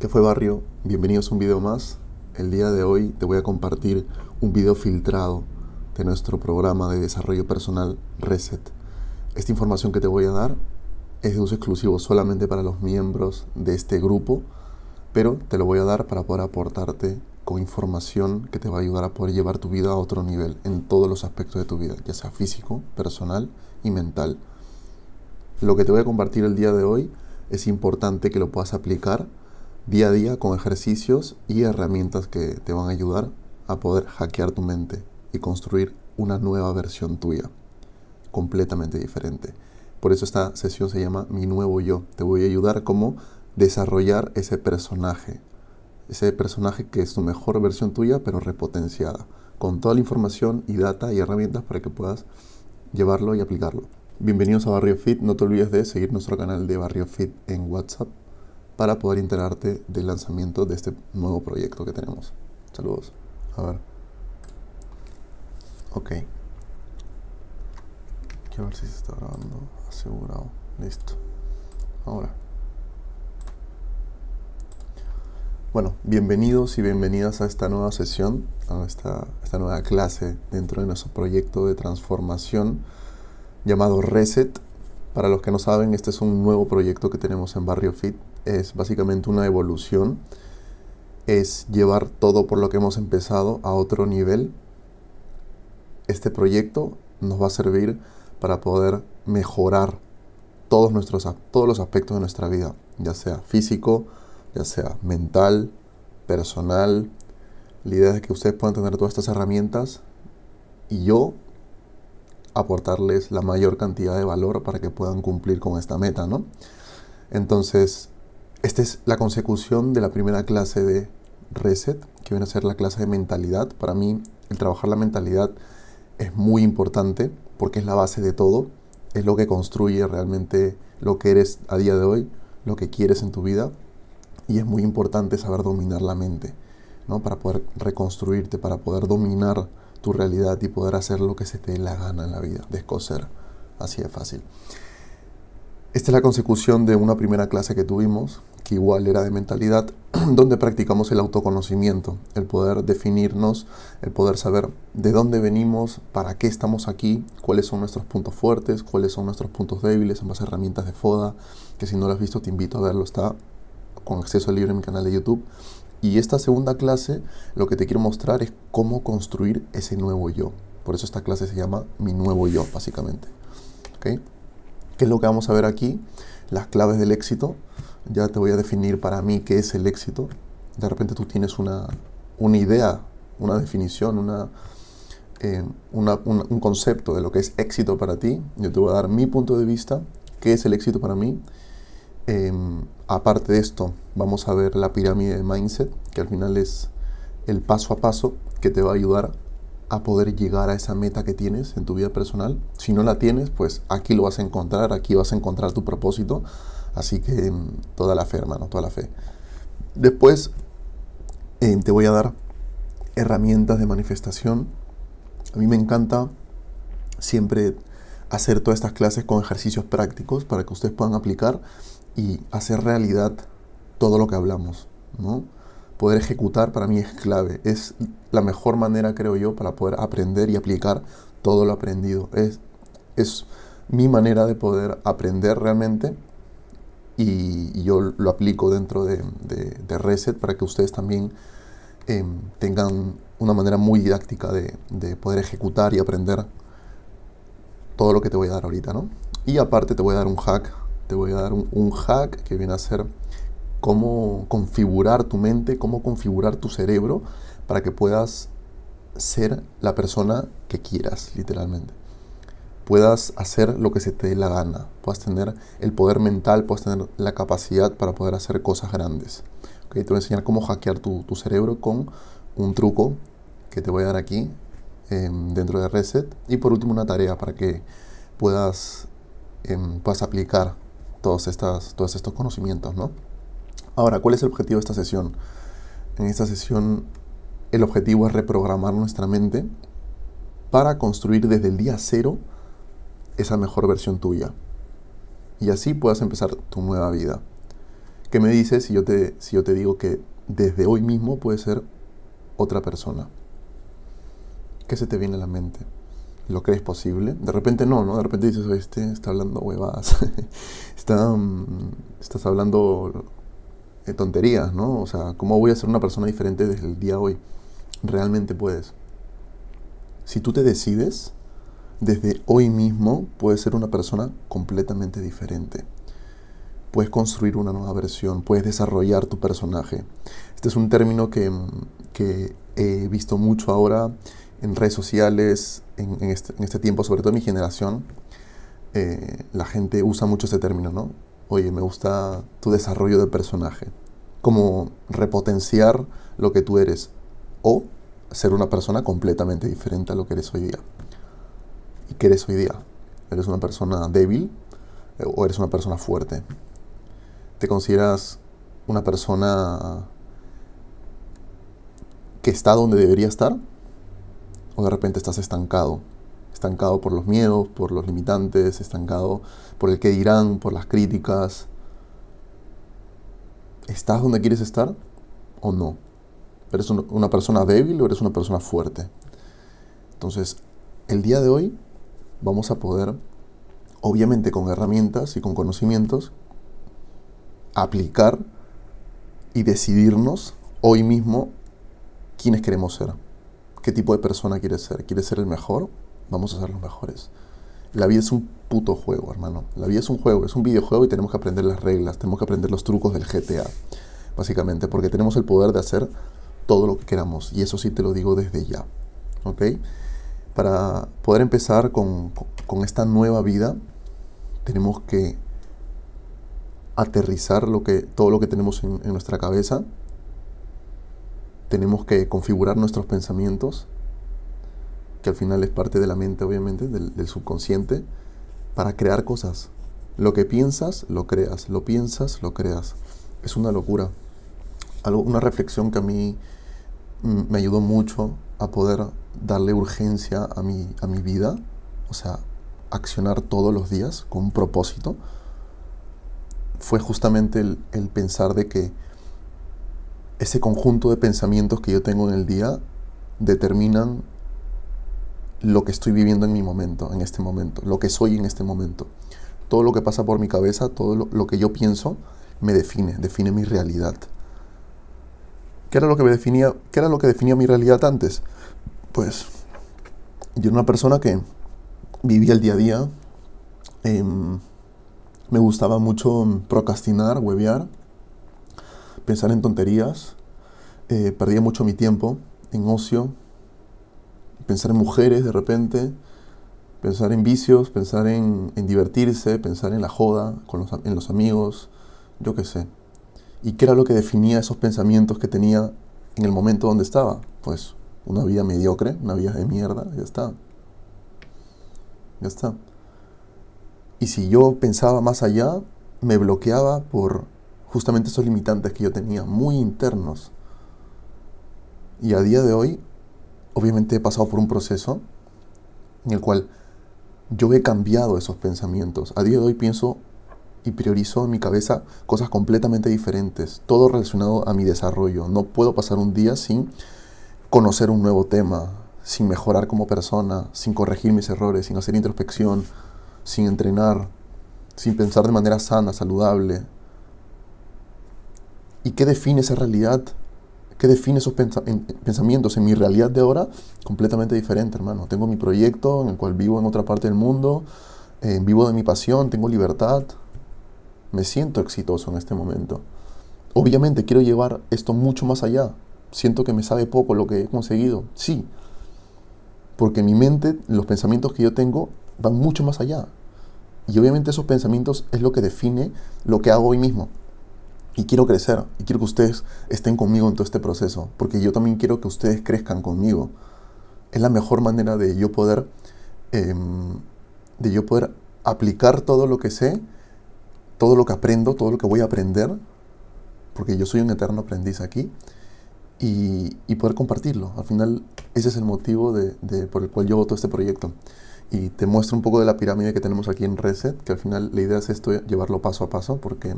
¿Qué fue barrio? Bienvenidos a un video más. El día de hoy te voy a compartir un video filtrado de nuestro programa de desarrollo personal Reset. Esta información que te voy a dar es de uso exclusivo solamente para los miembros de este grupo, pero te lo voy a dar para poder aportarte con información que te va a ayudar a poder llevar tu vida a otro nivel en todos los aspectos de tu vida, ya sea físico, personal y mental. Lo que te voy a compartir el día de hoy es importante que lo puedas aplicar día a día con ejercicios y herramientas que te van a ayudar a poder hackear tu mente y construir una nueva versión tuya, completamente diferente. Por eso esta sesión se llama Mi nuevo yo. Te voy a ayudar a cómo desarrollar ese personaje, ese personaje que es tu mejor versión tuya pero repotenciada, con toda la información y data y herramientas para que puedas llevarlo y aplicarlo. Bienvenidos a Barrio Fit, no te olvides de seguir nuestro canal de Barrio Fit en WhatsApp para poder enterarte del lanzamiento de este nuevo proyecto que tenemos. Saludos. A ver. Ok. Quiero ver si se está grabando. Asegurado. Listo. Ahora. Bueno, bienvenidos y bienvenidas a esta nueva sesión, a esta, esta nueva clase dentro de nuestro proyecto de transformación llamado Reset. Para los que no saben, este es un nuevo proyecto que tenemos en Barrio Fit, es básicamente una evolución, es llevar todo por lo que hemos empezado a otro nivel. Este proyecto nos va a servir para poder mejorar todos, nuestros, todos los aspectos de nuestra vida, ya sea físico, ya sea mental, personal. La idea es que ustedes puedan tener todas estas herramientas y yo aportarles la mayor cantidad de valor para que puedan cumplir con esta meta, ¿no? Entonces, esta es la consecución de la primera clase de Reset, que viene a ser la clase de mentalidad. Para mí, el trabajar la mentalidad es muy importante porque es la base de todo, es lo que construye realmente lo que eres a día de hoy, lo que quieres en tu vida y es muy importante saber dominar la mente, ¿no? Para poder reconstruirte, para poder dominar tu realidad y poder hacer lo que se te dé la gana en la vida, descoser, así de fácil. Esta es la consecución de una primera clase que tuvimos, que igual era de mentalidad, donde practicamos el autoconocimiento, el poder definirnos, el poder saber de dónde venimos, para qué estamos aquí, cuáles son nuestros puntos fuertes, cuáles son nuestros puntos débiles ambas herramientas de FODA, que si no lo has visto te invito a verlo, está con acceso libre en mi canal de YouTube. Y esta segunda clase lo que te quiero mostrar es cómo construir ese nuevo yo. Por eso esta clase se llama Mi nuevo yo, básicamente. ¿Okay? ¿Qué es lo que vamos a ver aquí? Las claves del éxito. Ya te voy a definir para mí qué es el éxito. De repente tú tienes una, una idea, una definición, una, eh, un, concepto de lo que es éxito para ti. Yo te voy a dar mi punto de vista, qué es el éxito para mí. Em, aparte de esto, vamos a ver la pirámide de mindset, que al final es el paso a paso que te va a ayudar a poder llegar a esa meta que tienes en tu vida personal. Si no la tienes, pues aquí lo vas a encontrar, aquí vas a encontrar tu propósito. Así que mm, toda la fe, hermano, toda la fe. Después eh, te voy a dar herramientas de manifestación. A mí me encanta siempre hacer todas estas clases con ejercicios prácticos para que ustedes puedan aplicar y hacer realidad todo lo que hablamos, ¿no? poder ejecutar para mí es clave. Es la mejor manera, creo yo, para poder aprender y aplicar todo lo aprendido. Es, es mi manera de poder aprender realmente y, yo lo aplico dentro de, Reset para que ustedes también em, tengan una manera muy didáctica de, poder ejecutar y aprender todo lo que te voy a dar ahorita, ¿no? Y aparte te voy a dar un hack, te voy a dar un hack que viene a ser cómo configurar tu mente, cómo configurar tu cerebro para que puedas ser la persona que quieras, literalmente. Puedas hacer lo que se te dé la gana, puedas tener el poder mental, puedas tener la capacidad para poder hacer cosas grandes. Te voy a enseñar cómo hackear tu, cerebro con un truco que te voy a dar aquí em, dentro de Reset. Y por último una tarea para que puedas, em, aplicar todos, estas, todos estos conocimientos, ¿no? Ahora, ¿cuál es el objetivo de esta sesión? En esta sesión el objetivo es reprogramar nuestra mente para construir desde el día cero esa mejor versión tuya. Y así puedas empezar tu nueva vida. ¿Qué me dices si yo te, si yo te digo que desde hoy mismo puedes ser otra persona? ¿Qué se te viene a la mente? ¿Lo crees posible? De repente no, ¿no? De repente dices, este está hablando huevadas. está, mm, estás hablando tonterías, ¿no? O sea, ¿cómo voy a ser una persona diferente desde el día de hoy? Realmente puedes. Si tú te decides, desde hoy mismo puedes ser una persona completamente diferente. Puedes construir una nueva versión, puedes desarrollar tu personaje. Este es un término que, he visto mucho ahora en redes sociales, en, este, este, tiempo, sobre todo en mi generación. Eh, la gente usa mucho este término, ¿no? oye, me gusta tu desarrollo de personaje, como repotenciar lo que tú eres o ser una persona completamente diferente a lo que eres hoy día. ¿Y qué eres hoy día? ¿Eres una persona débil eh, o eres una persona fuerte? ¿Te consideras una persona que está donde debería estar? ¿O de repente estás estancado estancado por los miedos, por los limitantes, estancado por el que dirán, por las críticas. ¿Estás donde quieres estar o no? ¿Eres una persona débil o eres una persona fuerte? Entonces, el día de hoy vamos a poder, obviamente con herramientas y con conocimientos, aplicar y decidirnos hoy mismo quiénes queremos ser, qué tipo de persona quieres ser. ¿Quieres ser el mejor Vamos a ser los mejores. La vida es un puto juego, hermano. La vida es un juego, es un videojuego y tenemos que aprender las reglas, tenemos que aprender los trucos del GTA, básicamente, porque tenemos el poder de hacer todo lo que queramos. Y eso sí te lo digo desde ya. ¿Ok? Para poder empezar con, con esta nueva vida, tenemos que aterrizar lo que, todo lo que tenemos en nuestra cabeza. Tenemos que configurar nuestros pensamientos que al final es parte de la mente, obviamente, del, subconsciente, para crear cosas. Lo que piensas, lo creas. Lo piensas, lo creas. Es una locura. una reflexión que a mí mm, me ayudó mucho a poder darle urgencia a mi, a mi vida, o sea, accionar todos los días con un propósito, fue justamente el, pensar de que ese conjunto de pensamientos que yo tengo en el día determinan lo que estoy viviendo en mi momento, en este momento, lo que soy en este momento. Todo lo que pasa por mi cabeza, todo lo, que yo pienso, me define, define mi realidad. ¿Qué era lo que me definía, era lo que mi realidad antes? Pues yo era una persona que vivía el día a día, em, me gustaba mucho procrastinar, huevear, pensar en tonterías, eh, perdía mucho mi tiempo en ocio, pensar en mujeres de repente, pensar en vicios, pensar en, divertirse, pensar en la joda, con en los amigos, yo qué sé. ¿Y qué era lo que definía esos pensamientos que tenía en el momento donde estaba? Pues una vida mediocre, una vida de mierda, ya está. Ya está. Y si yo pensaba más allá, me bloqueaba por justamente esos limitantes que yo tenía, muy internos. Y a día de hoy obviamente he pasado por un proceso en el cual yo he cambiado esos pensamientos. A día de hoy pienso y priorizo en mi cabeza cosas completamente diferentes, todo relacionado a mi desarrollo. No puedo pasar un día sin conocer un nuevo tema, sin mejorar como persona, sin corregir mis errores, sin hacer introspección, sin entrenar, sin pensar de manera sana, saludable. ¿Y qué define esa realidad ¿Qué define esos pensamientos en mi realidad de ahora completamente diferente, hermano. Tengo mi proyecto en el cual vivo en otra parte del mundo, eh, vivo de mi pasión, tengo libertad, me siento exitoso en este momento. Obviamente quiero llevar esto mucho más allá. Siento que me sabe poco lo que he conseguido. Sí, porque mi mente, los pensamientos que yo tengo van mucho más allá. Y obviamente esos pensamientos es lo que define lo que hago hoy mismo. Y quiero crecer, y quiero que ustedes estén conmigo en todo este proceso, porque yo también quiero que ustedes crezcan conmigo. Es la mejor manera de yo poder, em, de yo poder aplicar todo lo que sé, todo lo que aprendo, todo lo que voy a aprender, porque yo soy un eterno aprendiz aquí, y, y poder compartirlo. Al final, ese es el motivo de, por el cual yo voto este proyecto y te muestro un poco de la pirámide que tenemos aquí en Reset, que al final la idea es esto, llevarlo paso a paso, porque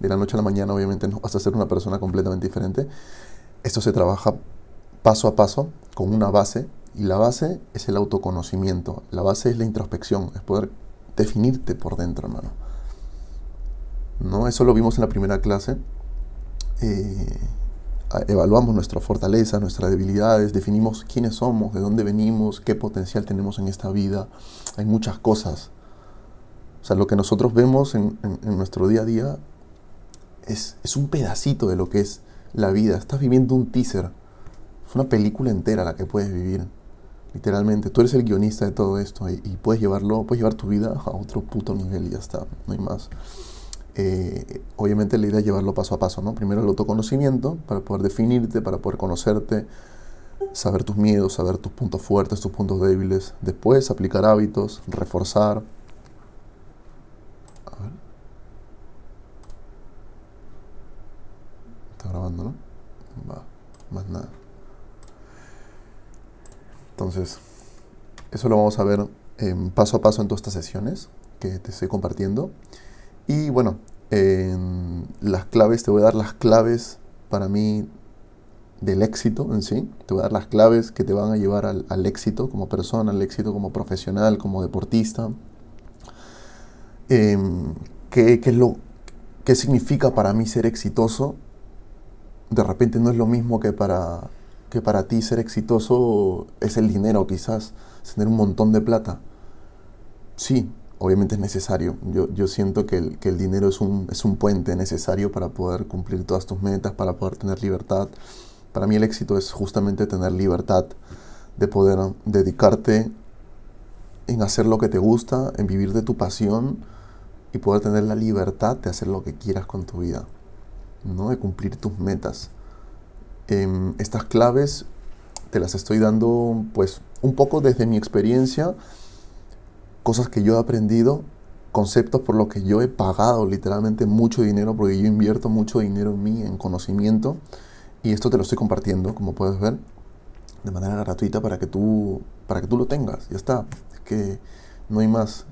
de la noche a la mañana obviamente no vas a ser una persona completamente diferente. Esto se trabaja paso a paso con una base, y la base es el autoconocimiento, la base es la introspección, es poder definirte por dentro, hermano. ¿No? Eso lo vimos en la primera clase. Eh, evaluamos nuestra fortaleza, nuestras debilidades, definimos quiénes somos, de dónde venimos, qué potencial tenemos en esta vida. Hay muchas cosas. O sea, lo que nosotros vemos en, nuestro día a día es, un pedacito de lo que es la vida. Estás viviendo un teaser. Es una película entera la que puedes vivir. Literalmente, tú eres el guionista de todo esto y, y puedes llevarlo, puedes llevar tu vida a otro puto nivel y ya está, no hay más. Eh, obviamente la idea es llevarlo paso a paso, ¿no? Primero el autoconocimiento para poder definirte, para poder conocerte, saber tus miedos, saber tus puntos fuertes, tus puntos débiles. Después aplicar hábitos, reforzar. Está grabando, ¿no? Va, más nada. Entonces, eso lo vamos a ver paso a paso en todas estas sesiones que te estoy compartiendo. Y bueno, las claves, te voy a dar las claves para mí del éxito en sí. Te voy a dar las claves que te van a llevar al, éxito como persona, al éxito como profesional, como deportista. Em, ¿qué, lo, ¿Qué significa para mí ser exitoso? De repente no es lo mismo que para, que para ti ser exitoso es el dinero, quizás, tener un montón de plata. Sí, obviamente es necesario. Yo, siento que el, dinero es un, es un, puente necesario para poder cumplir todas tus metas, para poder tener libertad. Para mí el éxito es justamente tener libertad de poder dedicarte en hacer lo que te gusta, en vivir de tu pasión y poder tener la libertad de hacer lo que quieras con tu vida, ¿no? de cumplir tus metas. Em, estas claves te las estoy dando pues un poco desde mi experiencia cosas que yo he aprendido, conceptos por los que yo he pagado literalmente mucho dinero, porque yo invierto mucho dinero en mí, en conocimiento, y esto te lo estoy compartiendo, como puedes ver, de manera gratuita para que tú, para que tú lo tengas, ya está, es que no hay más.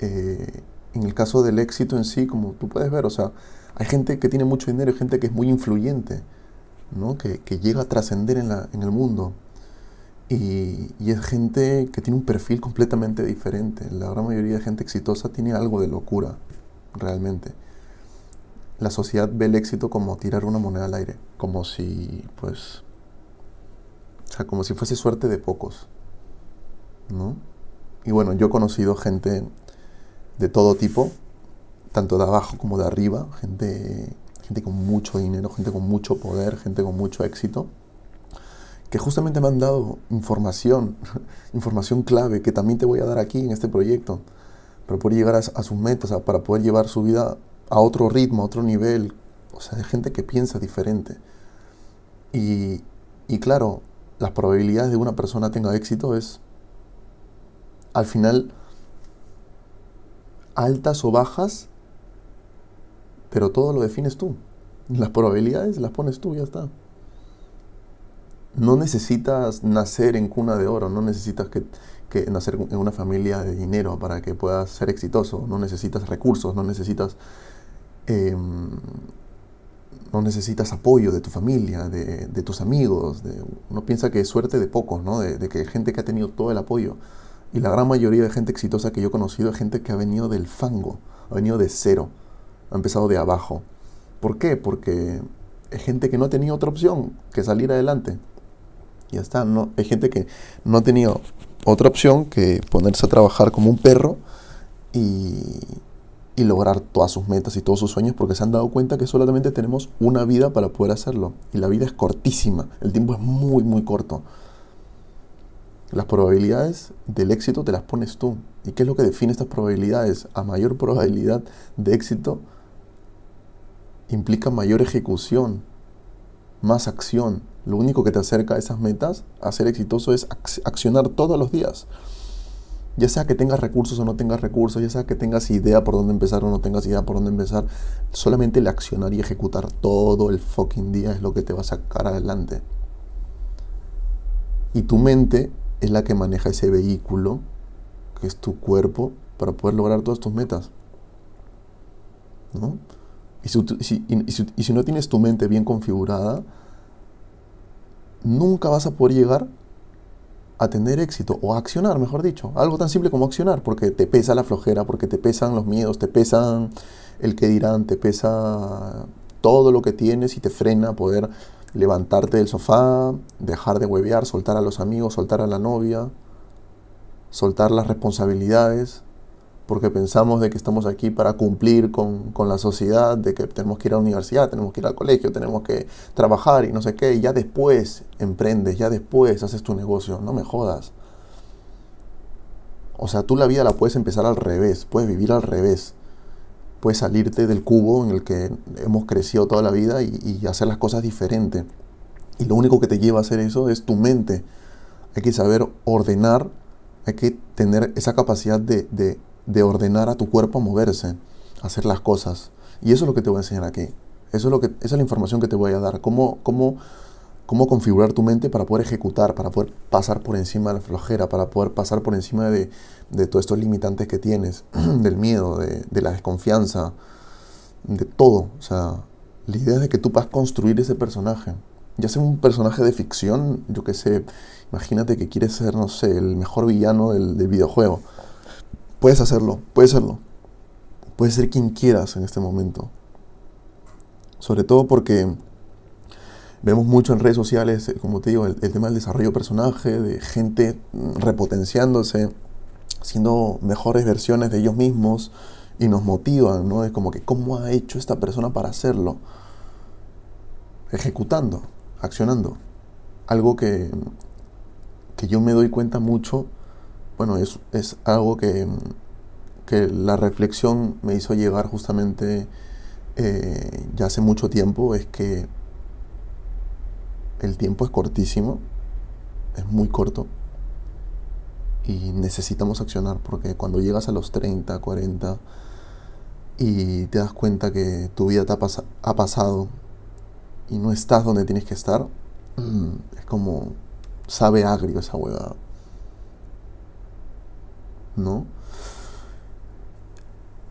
Eh, en el caso del éxito en sí, como tú puedes ver, o sea, hay gente que tiene mucho dinero, hay gente que es muy influyente, ¿no? que, que llega a trascender en, en el mundo, y, es gente que tiene un perfil completamente diferente. La gran mayoría de gente exitosa tiene algo de locura, realmente. La sociedad ve el éxito como tirar una moneda al aire, como si, pues, o sea, como si fuese suerte de pocos, Y bueno, yo he conocido gente de todo tipo, tanto de abajo como de arriba, gente, gente con mucho dinero, gente con mucho poder, gente con mucho éxito que justamente me han dado información, información clave que también te voy a dar aquí en este proyecto, para poder llegar a, sus metas, para poder llevar su vida a otro ritmo, a otro nivel, o sea, de gente que piensa diferente. Y, y claro, las probabilidades de una persona tenga éxito es, al final, altas o bajas, pero todo lo defines tú. Las probabilidades las pones tú, ya está no necesitas nacer en cuna de oro, no necesitas que, nacer en una familia de dinero para que puedas ser exitoso, no necesitas recursos, no necesitas, em, no necesitas apoyo de tu familia, de, tus amigos. uno piensa que es suerte de pocos, ¿no? de, que gente que ha tenido todo el apoyo. Y la gran mayoría de gente exitosa que yo he conocido es gente que ha venido del fango, ha venido de cero, ha empezado de abajo. ¿Por qué? Porque es gente que no ha tenido otra opción que salir adelante. Ya está, no, hay gente que no ha tenido otra opción que ponerse a trabajar como un perro y, y lograr todas sus metas y todos sus sueños porque se han dado cuenta que solamente tenemos una vida para poder hacerlo. Y la vida es cortísima, el tiempo es muy, muy corto. Las probabilidades del éxito te las pones tú. ¿Y qué es lo que define estas probabilidades? A mayor probabilidad de éxito implica mayor ejecución, más acción, lo único que te acerca a esas metas, a ser exitoso, es accionar todos los días. Ya sea que tengas recursos o no tengas recursos, ya sea que tengas idea por dónde empezar o no tengas idea por dónde empezar, solamente el accionar y ejecutar todo el fucking día es lo que te va a sacar adelante. Y tu mente es la que maneja ese vehículo, que es tu cuerpo, para poder lograr todas tus metas. ¿No? Y si, y si no tienes tu mente bien configurada, nunca vas a poder llegar a tener éxito o a accionar, mejor dicho. Algo tan simple como accionar, porque te pesa la flojera, porque te pesan los miedos, te pesan el que dirán, te pesa todo lo que tienes y te frena poder levantarte del sofá, dejar de huevear, soltar a los amigos, soltar a la novia, soltar las responsabilidades, porque pensamos de que estamos aquí para cumplir con, la sociedad, de que tenemos que ir a la universidad, tenemos que ir al colegio, tenemos que trabajar y no sé qué, y ya después emprendes, ya después haces tu negocio, no me jodas. O sea, tú la vida la puedes empezar al revés, puedes vivir al revés, puedes salirte del cubo en el que hemos crecido toda la vida y, hacer las cosas diferente. Y lo único que te lleva a hacer eso es tu mente. Hay que saber ordenar, hay que tener esa capacidad de de ordenar a tu cuerpo a moverse, a hacer las cosas. Y eso es lo que te voy a enseñar aquí. Eso es lo que, esa es la información que te voy a dar. Cómo, cómo, cómo configurar tu mente para poder ejecutar, para poder pasar por encima de la flojera, para poder pasar por encima de, todos estos limitantes que tienes, del miedo, de, la desconfianza, de todo. O sea, la idea es de que tú puedas construir ese personaje. Ya sea un personaje de ficción, yo qué sé, imagínate que quieres ser, no sé, el mejor villano del videojuego. Puedes hacerlo, puedes hacerlo. Puedes ser quien quieras en este momento. Sobre todo porque vemos mucho en redes sociales, eh, como te digo, el, tema del desarrollo de personaje, de gente mm, repotenciándose, siendo mejores versiones de ellos mismos y nos motivan, ¿no? Es como que, ¿cómo ha hecho esta persona para hacerlo? Ejecutando, accionando. Algo que, que yo me doy cuenta mucho bueno, es, algo que, la reflexión me hizo llegar justamente eh, ya hace mucho tiempo, es que el tiempo es cortísimo, es muy corto, y necesitamos accionar, porque cuando llegas a los 30, 40, y te das cuenta que tu vida te ha, ha pasado y no estás donde tienes que estar, es como sabe agrio esa huevada. ¿no?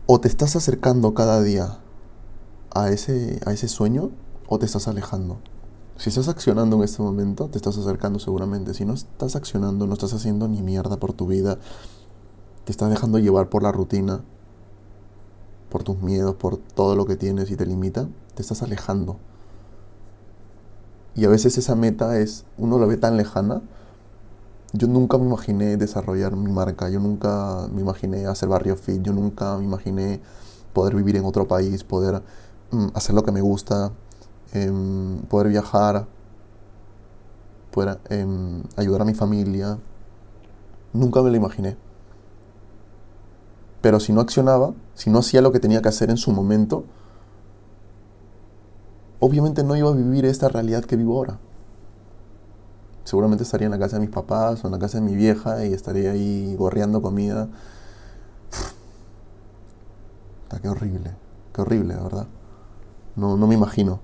O te estás acercando cada día a ese, a ese sueño o te estás alejando. Si estás accionando en este momento, te estás acercando seguramente. Si no estás accionando, no estás haciendo ni mierda por tu vida. Te estás dejando llevar por la rutina, por tus miedos, por todo lo que tienes y te limita. Te estás alejando. Y a veces esa meta es, uno la ve tan lejana yo nunca me imaginé desarrollar mi marca, yo nunca me imaginé hacer barrio fit, yo nunca me imaginé poder vivir en otro país, poder mm, hacer lo que me gusta, em, poder viajar, poder em, ayudar a mi familia. Nunca me lo imaginé. Pero si no accionaba, si no hacía lo que tenía que hacer en su momento, obviamente no iba a vivir esta realidad que vivo ahora seguramente estaría en la casa de mis papás o en la casa de mi vieja y estaría ahí gorreando comida. Está qué horrible, qué horrible, verdad. No, no me imagino.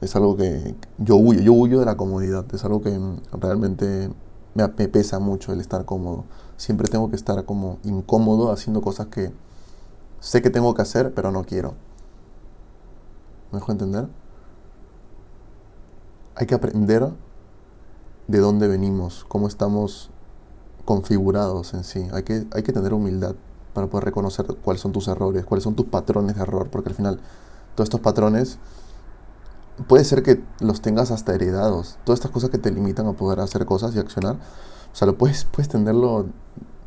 Es algo que yo huyo, yo huyo de la comodidad. Es algo que realmente me pesa mucho el estar cómodo. Siempre tengo que estar como incómodo haciendo cosas que sé que tengo que hacer, pero no quiero. ¿Me dejo entender? Hay que aprender de dónde venimos, cómo estamos configurados en sí. Hay que, hay que tener humildad para poder reconocer cuáles son tus errores, cuáles son tus patrones de error, porque al final todos estos patrones puede ser que los tengas hasta heredados. Todas estas cosas que te limitan a poder hacer cosas y accionar, o sea, lo puedes, puedes tenerlo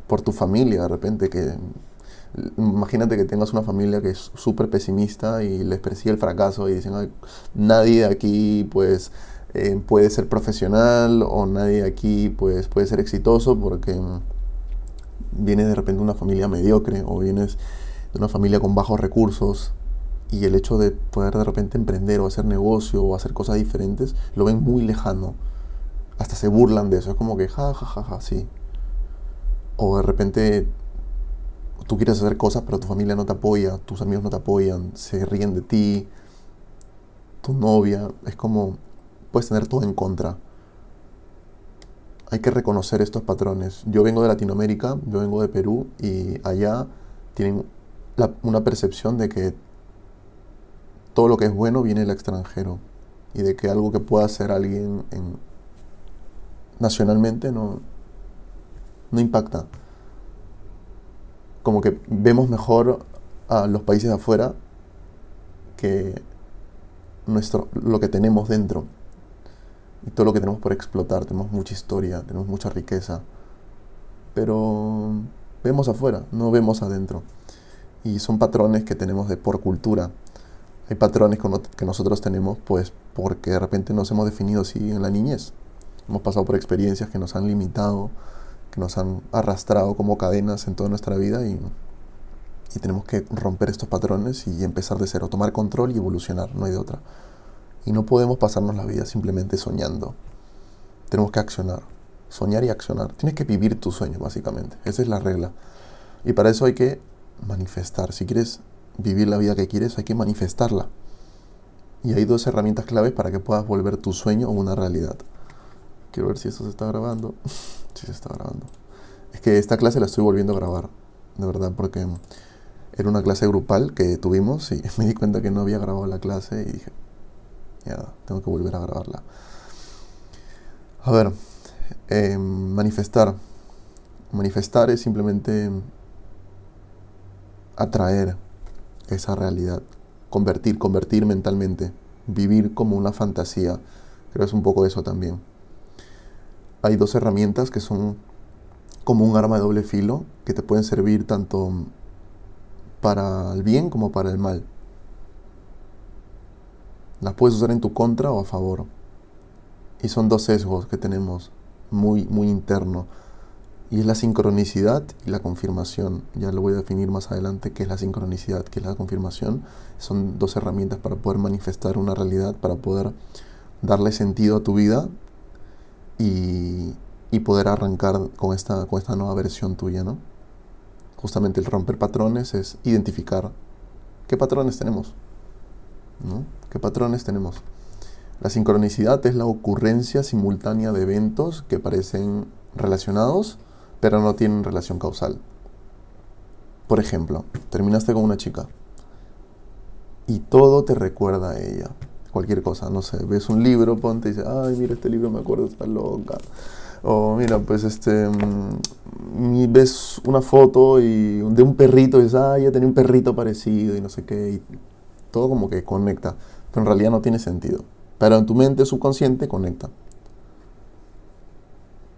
por tu familia de repente, que imagínate que tengas una familia que es súper pesimista y les persigue el fracaso y dicen, Ay, nadie de aquí pues eh, puede ser profesional o nadie aquí pues, puede ser exitoso porque mm, vienes de repente de una familia mediocre o vienes de una familia con bajos recursos y el hecho de poder de repente emprender o hacer negocio o hacer cosas diferentes lo ven muy lejano. Hasta se burlan de eso, es como que ja, ja, ja, ja, sí. O de repente tú quieres hacer cosas pero tu familia no te apoya, tus amigos no te apoyan, se ríen de ti, tu novia, es como puedes tener todo en contra. Hay que reconocer estos patrones. Yo vengo de Latinoamérica, yo vengo de Perú y allá tienen una percepción de que todo lo que es bueno viene del extranjero y de que algo que pueda hacer alguien en, nacionalmente no, no impacta. Como que vemos mejor a los países de afuera que nuestro, lo que tenemos dentro y todo lo que tenemos por explotar. Tenemos mucha historia, tenemos mucha riqueza, pero vemos afuera, no vemos adentro. Y son patrones que tenemos de por cultura. Hay patrones que nosotros tenemos pues porque de repente nos hemos definido así en la niñez. Hemos pasado por experiencias que nos han limitado, que nos han arrastrado como cadenas en toda nuestra vida y, y tenemos que romper estos patrones y empezar de cero, tomar control y evolucionar, no hay de otra. Y no podemos pasarnos la vida simplemente soñando. Tenemos que accionar. Soñar y accionar. Tienes que vivir tus sueños, básicamente. Esa es la regla. Y para eso hay que manifestar. Si quieres vivir la vida que quieres, hay que manifestarla. Y hay dos herramientas claves para que puedas volver tu sueño a una realidad. Quiero ver si esto se está grabando. si sí, se está grabando. Es que esta clase la estoy volviendo a grabar. De verdad, porque era una clase grupal que tuvimos y me di cuenta que no había grabado la clase y dije, tengo que volver a grabarla. A ver, em, manifestar. Manifestar es simplemente atraer esa realidad, convertir, convertir mentalmente, vivir como una fantasía. Creo es un poco eso también. Hay dos herramientas que son como un arma de doble filo que te pueden servir tanto para el bien como para el mal. Las puedes usar en tu contra o a favor. Y son dos sesgos que tenemos muy, muy interno. Y es la sincronicidad y la confirmación. Ya lo voy a definir más adelante qué es la sincronicidad, qué es la confirmación. Son dos herramientas para poder manifestar una realidad, para poder darle sentido a tu vida y, y poder arrancar con esta, con esta nueva versión tuya, ¿no? Justamente el romper patrones es identificar qué patrones tenemos, ¿no? ¿Qué patrones tenemos? La sincronicidad es la ocurrencia simultánea de eventos que parecen relacionados, pero no tienen relación causal. Por ejemplo, terminaste con una chica y todo te recuerda a ella. Cualquier cosa, no sé, ves un libro, ponte y dices, ay, mira este libro, me acuerdo, está loca. O mira, pues este, mm, ves una foto y, de un perrito y dices, ay, ah, ya tenía un perrito parecido y no sé qué. todo como que conecta en realidad no tiene sentido. Pero en tu mente subconsciente conecta.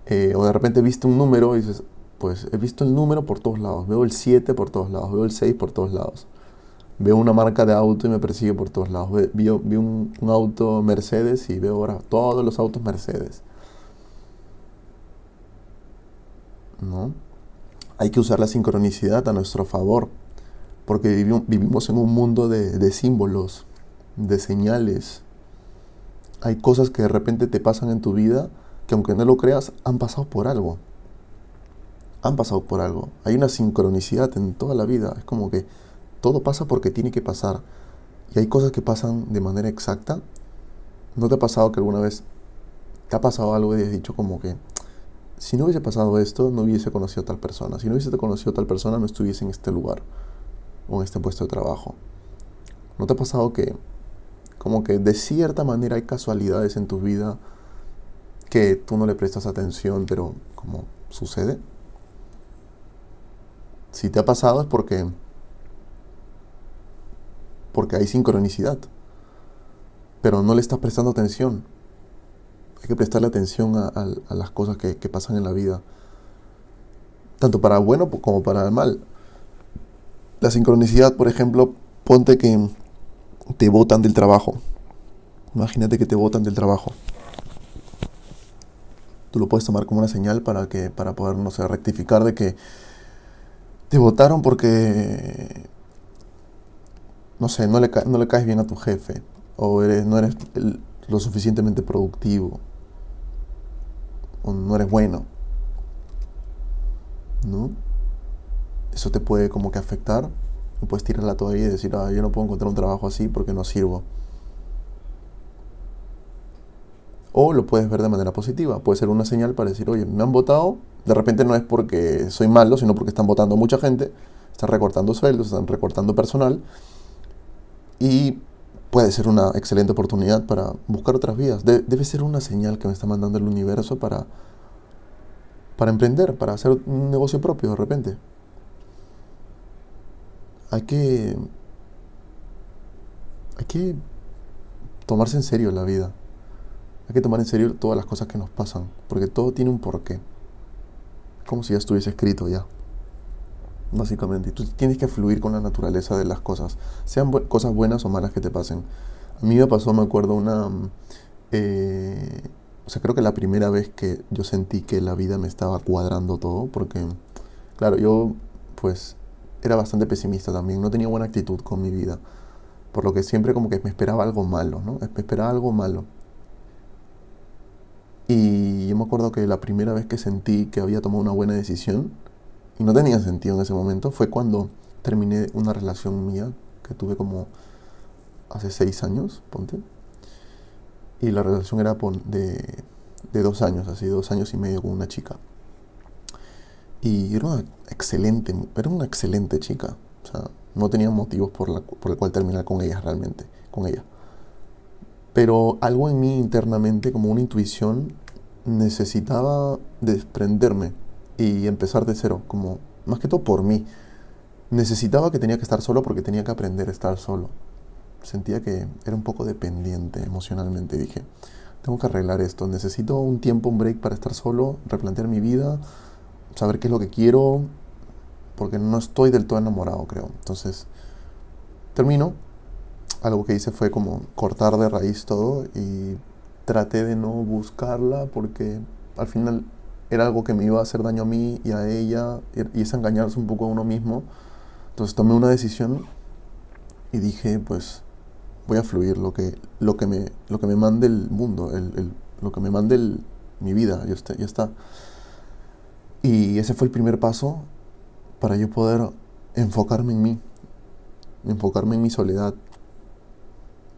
Eh, o de repente viste un número y dices, pues he visto el número por todos lados, veo el 7 por todos lados, veo el 6 por todos lados. Veo una marca de auto y me persigue por todos lados. Veo, un, auto Mercedes y veo ahora todos los autos Mercedes. ¿No? Hay que usar la sincronicidad a nuestro favor, porque vivimos en un mundo de símbolos, de señales. Hay cosas que de repente te pasan en tu vida que aunque no lo creas, han pasado por algo. Han pasado por algo. Hay una sincronicidad en toda la vida. Es como que todo pasa porque tiene que pasar. Y hay cosas que pasan de manera exacta. ¿No te ha pasado que alguna vez te ha pasado algo y has dicho como que si no hubiese pasado esto, no hubiese conocido a tal persona. Si no hubiese conocido a tal persona, no estuviese en este lugar o en este puesto de trabajo. ¿No te ha pasado que como que de cierta manera hay casualidades en tu vida que tú no le prestas atención, pero como sucede. Si te ha pasado es porque porque hay sincronicidad. Pero no le estás prestando atención. Hay que prestarle atención a, las cosas que, pasan en la vida. Tanto para bueno como para el mal. La sincronicidad, por ejemplo, ponte que te botan del trabajo. Imagínate que te botan del trabajo. Tú lo puedes tomar como una señal para, que, para poder, no sé, rectificar de que te votaron porque, no sé, no le, no le caes bien a tu jefe o eres, no eres lo suficientemente productivo o no eres bueno. ¿No? Eso te puede como que afectar no puedes tirar la y decir, ah, yo no puedo encontrar un trabajo así porque no sirvo. O lo puedes ver de manera positiva. Puede ser una señal para decir, oye, me han votado. De repente no es porque soy malo, sino porque están votando mucha gente. Están recortando sueldos, están recortando personal. Y puede ser una excelente oportunidad para buscar otras vías. debe ser una señal que me está mandando el universo para, para emprender, para hacer un negocio propio de repente hay que, hay que tomarse en serio la vida. Hay que tomar en serio todas las cosas que nos pasan, porque todo tiene un porqué. Como si ya estuviese escrito ya. Básicamente, tú tienes que fluir con la naturaleza de las cosas, sean cosas buenas o malas que te pasen. A mí me pasó, me acuerdo, una... Eh, o sea, creo que la primera vez que yo sentí que la vida me estaba cuadrando todo, porque, claro, yo pues era bastante pesimista también, no tenía buena actitud con mi vida, por lo que siempre como que me esperaba algo malo, ¿no? Me esperaba algo malo. Y yo me acuerdo que la primera vez que sentí que había tomado una buena decisión, y no tenía sentido en ese momento, fue cuando terminé una relación mía que tuve como hace seis años, ponte. Y la relación era de, de dos años, así dos años y medio con una chica. Y era una excelente, era una excelente chica. O sea, no tenía motivos por, la, por el cual terminar con ella realmente, con ella. Pero algo en mí internamente, como una intuición, necesitaba desprenderme y empezar de cero, como más que todo por mí. Necesitaba que tenía que estar solo porque tenía que aprender a estar solo. Sentía que era un poco dependiente emocionalmente. Dije, tengo que arreglar esto. Necesito un tiempo, un break para estar solo, replantear mi vida, saber qué es lo que quiero, porque no estoy del todo enamorado, creo. Entonces, termino. Algo que hice fue como cortar de raíz todo y traté de no buscarla porque al final era algo que me iba a hacer daño a mí y a ella y es engañarse un poco a uno mismo. Entonces tomé una decisión y dije, pues voy a fluir lo que, lo que, me, lo que me mande el mundo, lo que me mande mi vida, Y Ya está. Y ese fue el primer paso para yo poder enfocarme en mí, enfocarme en mi soledad.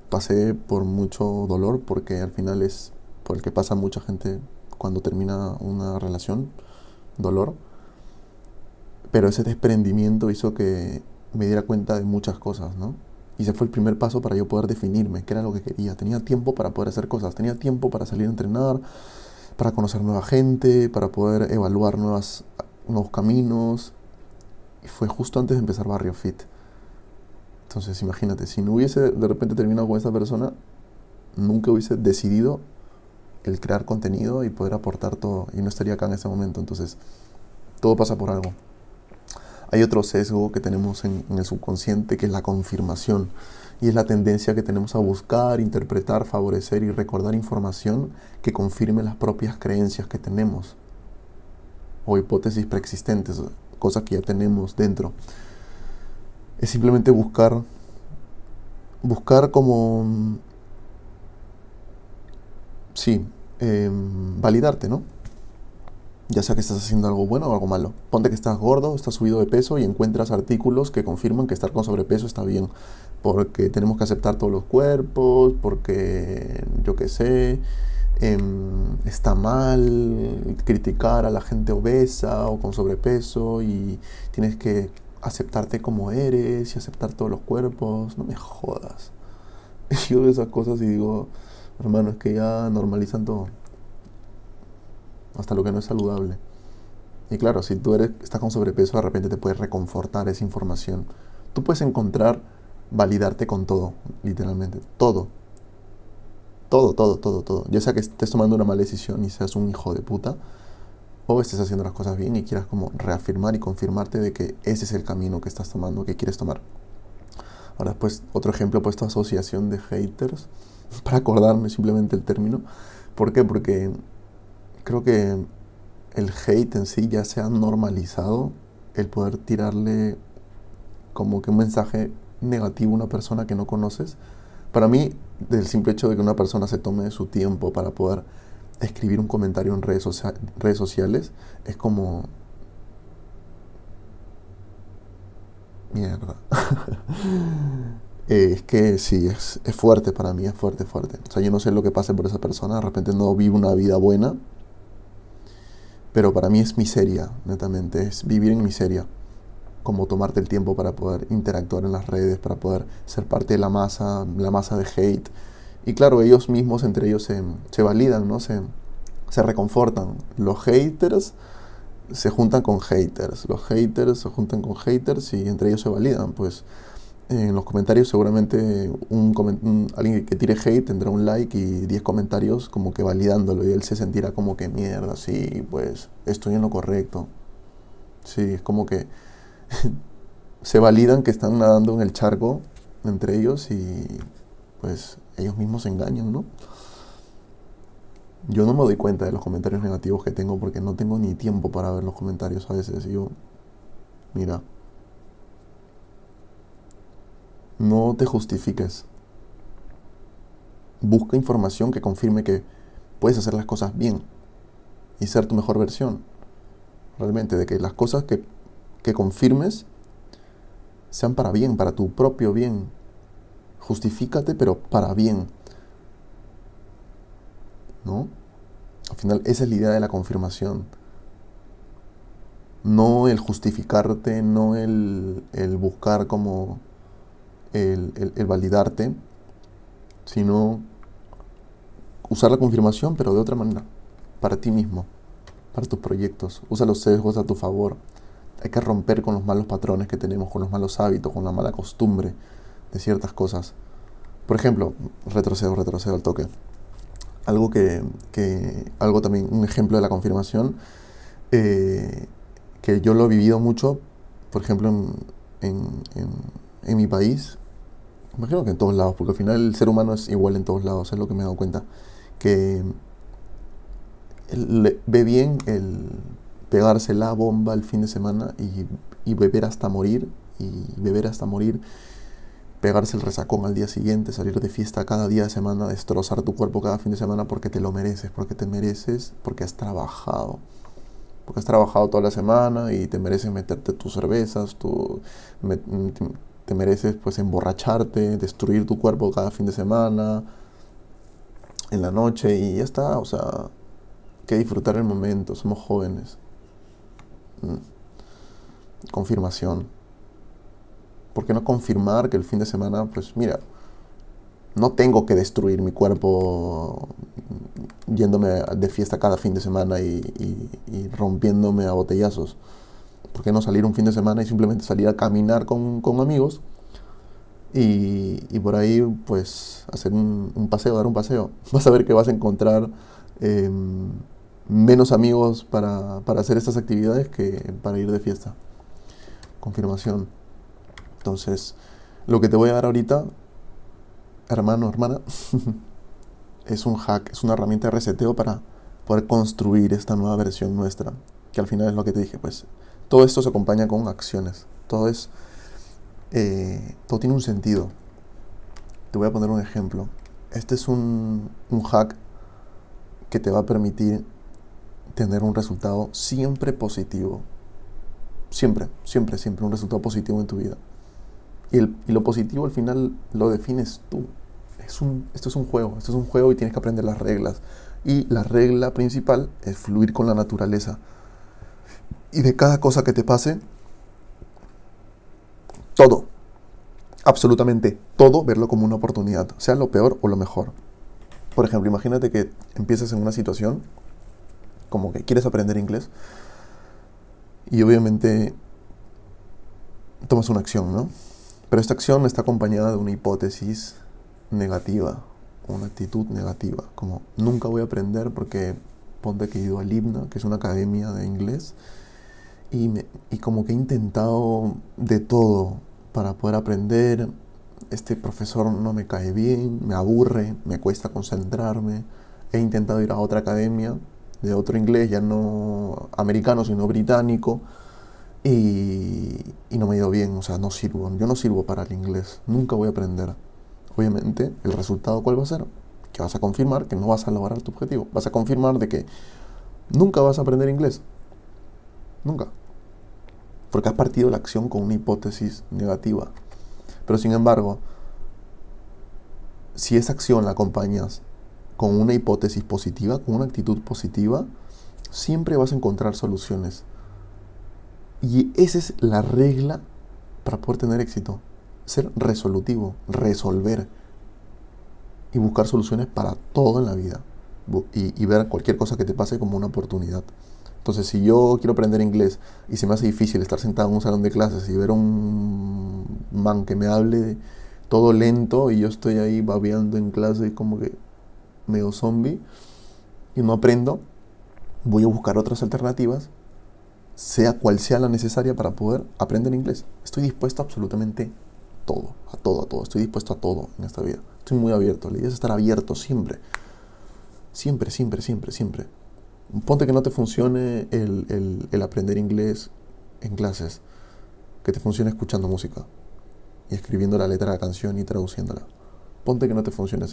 Pasé por mucho dolor porque al final es por el que pasa mucha gente cuando termina una relación, dolor. Pero ese desprendimiento hizo que me diera cuenta de muchas cosas, ¿no? Y ese fue el primer paso para yo poder definirme, qué era lo que quería. Tenía tiempo para poder hacer cosas, tenía tiempo para salir a entrenar, para conocer nueva gente, para poder evaluar nuevas, nuevos caminos. Y fue justo antes de empezar Barrio Fit. Entonces, imagínate, si no hubiese de repente terminado con esta persona, nunca hubiese decidido el crear contenido y poder aportar todo. Y no estaría acá en este momento. Entonces, todo pasa por algo. Hay otro sesgo que tenemos en, en el subconsciente que es la confirmación y es la tendencia que tenemos a buscar, interpretar, favorecer y recordar información que confirme las propias creencias que tenemos o hipótesis preexistentes, cosas que ya tenemos dentro. Es simplemente buscar buscar como sí, em, validarte, ¿no? Ya sea que estás haciendo algo bueno o algo malo. Ponte que estás gordo, estás subido de peso y encuentras artículos que confirman que estar con sobrepeso está bien porque tenemos que aceptar todos los cuerpos, porque yo qué sé, em, está mal criticar a la gente obesa o con sobrepeso y tienes que aceptarte como eres y aceptar todos los cuerpos, no me jodas. Yo veo esas cosas y digo, hermano, es que ya normalizan todo. Hasta lo que no es saludable. Y claro, si tú eres, estás con sobrepeso, de repente te puedes reconfortar esa información. Tú puedes encontrar validarte con todo, literalmente. Todo. Todo, todo, todo, todo. Ya sea que estés tomando una mala decisión y seas un hijo de puta, o estés haciendo las cosas bien y quieras como reafirmar y confirmarte de que ese es el camino que estás tomando, que quieres tomar. Ahora después, pues, otro ejemplo, puesto asociación de haters, para acordarme simplemente el término. ¿Por qué? Porque creo que el hate en sí ya se ha normalizado el poder tirarle como que un mensaje negativo una persona que no conoces, para mí, del simple hecho de que una persona se tome su tiempo para poder escribir un comentario en redes, sociales, es como... Mierda. Eh, es que sí, es, fuerte para mí, es fuerte, fuerte. O sea, yo no sé lo que pase por esa persona, de repente no vive una vida buena, pero para mí es miseria, netamente, es vivir en miseria como tomarte el tiempo para poder interactuar en las redes, para poder ser parte de la masa, la masa de hate. Y claro, ellos mismos, entre ellos, se, se validan, ¿no? Se, se reconfortan. Los haters se juntan con haters. Los haters se juntan con haters y entre ellos se validan. Pues eh, en los comentarios seguramente un, alguien que tire hate tendrá un like y 10 comentarios como que validándolo y él se sentirá como que mierda, sí, pues estoy en lo correcto. Sí, es como que se validan que están nadando en el charco entre ellos y pues ellos mismos se engañan, ¿no? Yo no me doy cuenta de los comentarios negativos que tengo porque no tengo ni tiempo para ver los comentarios a veces. Yo, mira, no te justifiques. Busca información que confirme que puedes hacer las cosas bien y ser tu mejor versión. Realmente, de que las cosas que que confirmes sean para bien, para tu propio bien. Justifícate, pero para bien. ¿No? Al final, esa es la idea de la confirmación. No el justificarte, no el, buscar como el, el, el validarte, sino usar la confirmación, pero de otra manera, para ti mismo, para tus proyectos. Usa los sesgos a tu favor. Hay que romper con los malos patrones que tenemos, con los malos hábitos, con la mala costumbre de ciertas cosas. Por ejemplo, retrocedo, retrocedo al toque. Algo que, algo también, un ejemplo de la confirmación, eh, que yo lo he vivido mucho, por ejemplo, en, mi país, imagino que en todos lados, porque al final el ser humano es igual en todos lados, es lo que me he dado cuenta, que ve bien el pegarse la bomba el fin de semana y, beber hasta morir, y beber hasta morir, pegarse el resacón al día siguiente, salir de fiesta cada día de semana, destrozar tu cuerpo cada fin de semana porque te lo mereces, porque te mereces, porque has trabajado. Porque has trabajado toda la semana y te mereces meterte tus cervezas, te mereces pues emborracharte, destruir tu cuerpo cada fin de semana, en la noche y ya está, o sea, que disfrutar el momento, somos jóvenes. Mm. Confirmación. ¿Por qué no confirmar que el fin de semana, pues mira, no tengo que destruir mi cuerpo yéndome de fiesta cada fin de semana y, rompiéndome a botellazos. ¿Por qué no salir un fin de semana y simplemente salir a caminar con, amigos? Y, por ahí, pues, hacer un, paseo, dar un paseo. Vas a ver que vas a encontrar em, menos amigos para, hacer estas actividades que para ir de fiesta. Confirmación. Entonces, lo que te voy a dar ahorita, hermano, hermana, es un hack, es una herramienta de reseteo para poder construir esta nueva versión nuestra, que al final es lo que te dije, pues todo esto se acompaña con acciones, todo es, eh, todo tiene un sentido. Te voy a poner un ejemplo. Este es un, un hack que te va a permitir tener un resultado siempre positivo. Siempre, siempre, siempre un resultado positivo en tu vida. Y, lo positivo al final lo defines tú. Es un, esto es un juego, esto es un juego y tienes que aprender las reglas. Y la regla principal es fluir con la naturaleza. Y de cada cosa que te pase, todo, absolutamente todo, verlo como una oportunidad, sea lo peor o lo mejor. Por ejemplo, imagínate que empiezas en una situación como que quieres aprender inglés. Y obviamente tomas una acción, ¿no? Pero esta acción está acompañada de una hipótesis negativa, una actitud negativa, como nunca voy a aprender porque ponte que he ido al Libna, que es una academia de inglés, y, y como que he intentado de todo para poder aprender, este profesor no me cae bien, me aburre, me cuesta concentrarme, he intentado ir a otra academia, de otro inglés, ya no americano, sino británico, y, y, no me ha ido bien, o sea, no sirvo, yo no sirvo para el inglés, nunca voy a aprender. Obviamente, el resultado cuál va a ser? Que vas a confirmar que no vas a lograr tu objetivo, vas a confirmar de que nunca vas a aprender inglés, nunca, porque has partido la acción con una hipótesis negativa. Pero sin embargo, si esa acción la acompañas con una hipótesis positiva, con una actitud positiva, siempre vas a encontrar soluciones. Y esa es la regla para poder tener éxito. Ser resolutivo, resolver y buscar soluciones para todo en la vida. Y, ver cualquier cosa que te pase como una oportunidad. Entonces, si yo quiero aprender inglés y se me hace difícil estar sentado en un salón de clases y ver a un man que me hable todo lento y yo estoy ahí babeando en clase y como que medio zombie y no aprendo, voy a buscar otras alternativas, sea cual sea la necesaria para poder aprender inglés. Estoy dispuesto a absolutamente todo, a todo, a todo. Estoy dispuesto a todo en esta vida. Estoy muy abierto. La idea es estar abierto siempre. Siempre, siempre, siempre, siempre. Ponte que no te funcione el, el, aprender inglés en clases. Que te funcione escuchando música y escribiendo la letra de la canción y traduciéndola. Ponte que no te funcione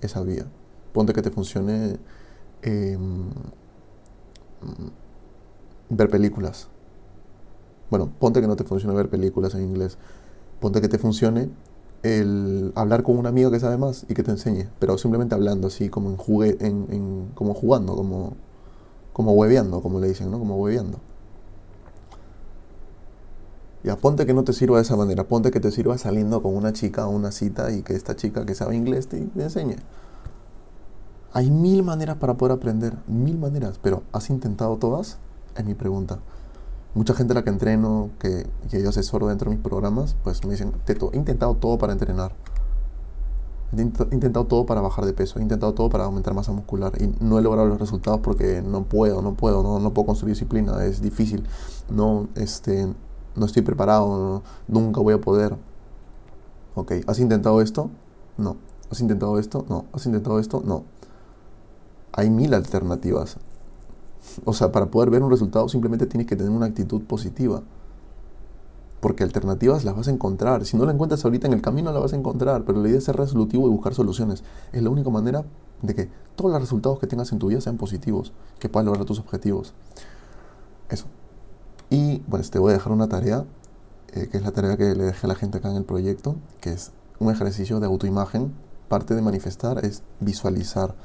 esa vía ponte que te funcione em, ver películas. Bueno, ponte que no te funcione ver películas en inglés. Ponte que te funcione el hablar con un amigo que sabe más y que te enseñe, pero simplemente hablando así como en, jugue, en, como jugando, como como hueveando, como le dicen, ¿no? Como hueveando. Ya, ponte que no te sirva de esa manera, ponte que te sirva saliendo con una chica a una cita y que esta chica que sabe inglés te enseñe. Hay mil maneras para poder aprender, mil maneras, pero ¿has intentado todas? Es mi pregunta. Mucha gente a la que entreno, que, yo asesoro dentro de mis programas, pues me dicen, Teto, he intentado todo para entrenar. He intentado todo para bajar de peso, he intentado todo para aumentar masa muscular y no he logrado los resultados porque no puedo, no puedo, no, no puedo construir disciplina, es difícil, no, este, no estoy preparado, nunca voy a poder. Ok, ¿has intentado esto? No. ¿Has intentado esto? No. ¿Has intentado esto? No hay mil alternativas. O sea, para poder ver un resultado simplemente tienes que tener una actitud positiva. Porque alternativas las vas a encontrar. Si no la encuentras ahorita en el camino, la vas a encontrar. Pero la idea es ser resolutivo y buscar soluciones. Es la única manera de que todos los resultados que tengas en tu vida sean positivos, que puedas lograr tus objetivos. Eso. Y pues te voy a dejar una tarea, eh, que es la tarea que le dejé a la gente acá en el proyecto, que es un ejercicio de autoimagen. Parte de manifestar es visualizar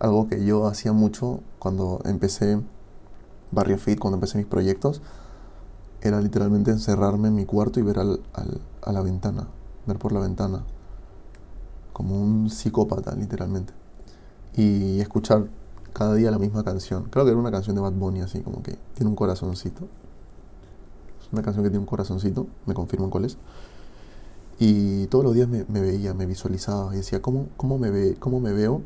algo que yo hacía mucho cuando empecé Barrio Fit, cuando empecé mis proyectos, era literalmente encerrarme en mi cuarto y ver al, a la ventana, ver por la ventana, como un psicópata literalmente, y escuchar cada día la misma canción. Creo que era una canción de Bad Bunny, así como que tiene un corazoncito. Es una canción que tiene un corazoncito, me confirman cuál es. Y todos los días me, veía, me visualizaba y decía, ¿cómo, cómo, me ve, ¿cómo me veo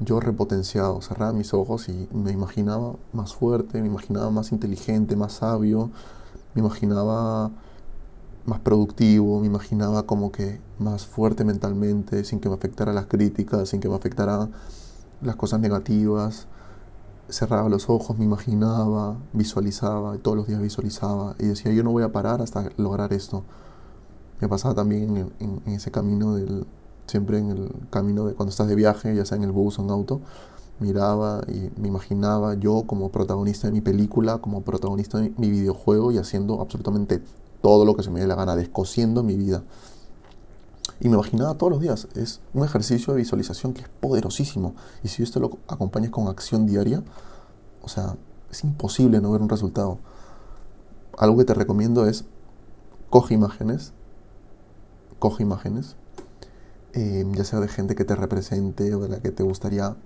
yo repotenciado, cerraba mis ojos y me imaginaba más fuerte, me imaginaba más inteligente, más sabio, me imaginaba más productivo, me imaginaba como que más fuerte mentalmente, sin que me afectara las críticas, sin que me afectaran las cosas negativas. Cerraba los ojos, me imaginaba, visualizaba, todos los días visualizaba y decía, yo no voy a parar hasta lograr esto. Me pasaba también en ese camino del, siempre en el camino de cuando estás de viaje, ya sea en el bus o en auto, miraba y me imaginaba yo como protagonista de mi película, como protagonista de mi videojuego y haciendo absolutamente todo lo que se me dé la gana, descosiendo mi vida. Y me imaginaba todos los días. Es un ejercicio de visualización que es poderosísimo. Y si esto lo acompañas con acción diaria, o sea, es imposible no ver un resultado. Algo que te recomiendo es, coge imágenes, coge imágenes, Em, ya sea de gente que te represente o de la que te gustaría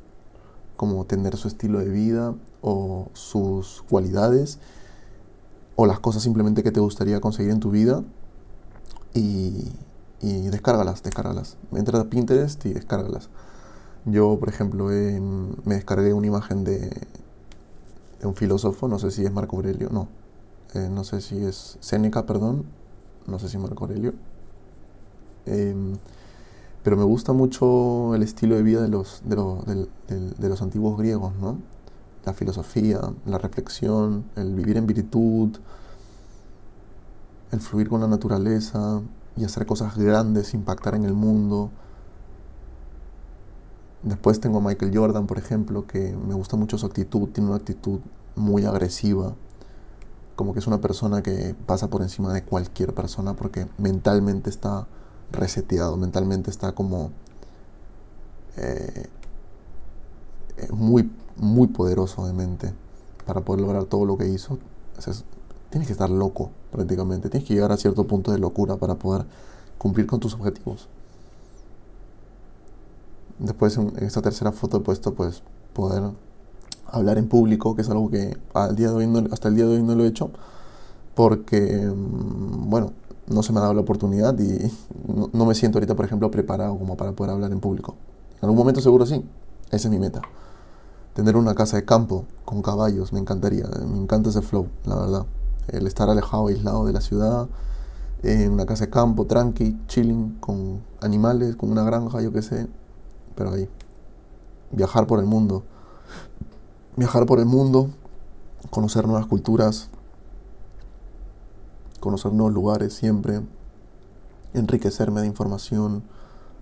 como tener su estilo de vida o sus cualidades o las cosas simplemente que te gustaría conseguir en tu vida y, y descárgalas, descárgalas. Entra a Pinterest y descárgalas. Yo, por ejemplo, em, me descargué una imagen de, de, un filósofo, no sé si es Marco Aurelio, no, eh, no sé si es Seneca, perdón, no sé si es Marco Aurelio. Eh, pero me gusta mucho el estilo de vida de los, de, de los antiguos griegos, ¿no? La filosofía, la reflexión, el vivir en virtud, el fluir con la naturaleza y hacer cosas grandes, impactar en el mundo. Después tengo a Michael Jordan, por ejemplo, que me gusta mucho su actitud, tiene una actitud muy agresiva, como que es una persona que pasa por encima de cualquier persona porque mentalmente está reseteado, mentalmente está como eh, eh, muy, muy poderoso de mente para poder lograr todo lo que hizo. tienes que estar loco prácticamente, tienes que llegar a cierto punto de locura para poder cumplir con tus objetivos. Después en esta tercera foto he puesto pues poder hablar en público, que es algo que al día de hasta el día de hoy no lo he hecho, porque, mm, bueno, no se me ha dado la oportunidad y no, me siento ahorita, por ejemplo, preparado como para poder hablar en público. En algún momento seguro sí, esa es mi meta. Tener una casa de campo con caballos, me encantaría, me encanta ese flow, la verdad. El estar alejado, aislado de la ciudad, en eh, una casa de campo, tranqui, chilling, con animales, con una granja, yo qué sé, pero ahí. Viajar por el mundo. Viajar por el mundo, conocer nuevas culturas, conocer nuevos lugares siempre, enriquecerme de información,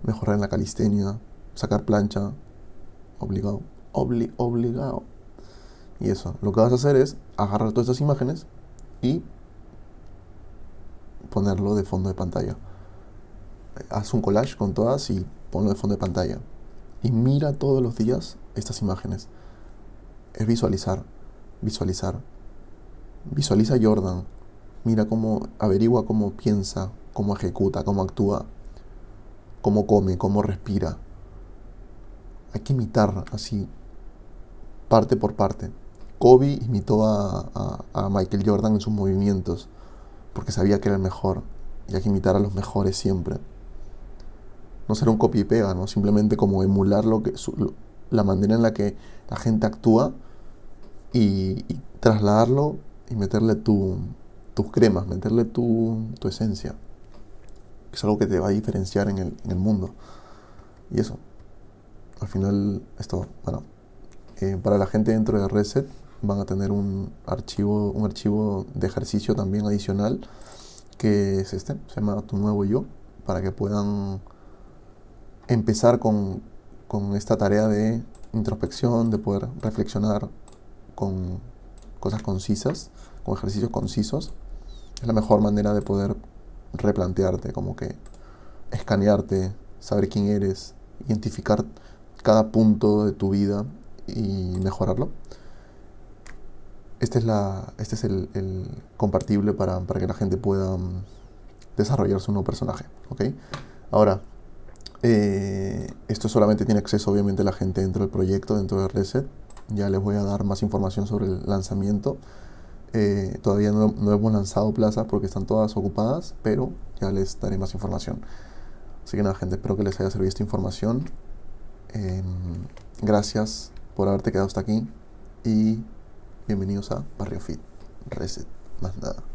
mejorar en la calistenia, sacar plancha, obligado, obli, obligado. Y eso, lo que vas a hacer es agarrar todas estas imágenes y ponerlo de fondo de pantalla. Haz un collage con todas y ponlo de fondo de pantalla. Y mira todos los días estas imágenes. Es visualizar, visualizar. Visualiza Jordan, Mira cómo, averigua cómo piensa, cómo ejecuta, cómo actúa, cómo come, cómo respira. Hay que imitar así, parte por parte. Kobe imitó a, Michael Jordan en sus movimientos, porque sabía que era el mejor, y hay que imitar a los mejores siempre. No ser un copy y pega, ¿no? Simplemente como emular lo que, la manera en la que la gente actúa y, y trasladarlo y meterle tu, tus cremas, meterle tu, esencia. es algo que te va a diferenciar en el, en el mundo. Y eso. Al final, esto, bueno. Eh, para la gente dentro de Reset van a tener un archivo, un archivo de ejercicio también adicional que es este, se llama Tu Nuevo Yo, para que puedan empezar con, con esta tarea de introspección, de poder reflexionar con cosas concisas, con ejercicios concisos es la mejor manera de poder replantearte, como que escanearte, saber quién eres, identificar cada punto de tu vida y mejorarlo. Este es, este el, compartible para, que la gente pueda mm, desarrollar su nuevo personaje. Ahora, eh, esto solamente tiene acceso obviamente la gente dentro del proyecto, dentro de Reset. Ya les voy a dar más información sobre el lanzamiento. Eh, todavía no, hemos lanzado plazas porque están todas ocupadas, pero ya les daré más información. Así que nada, gente, espero que les haya servido esta información. Em, gracias por haberte quedado hasta aquí y bienvenidos a Barrio Fit Reset. Más nada.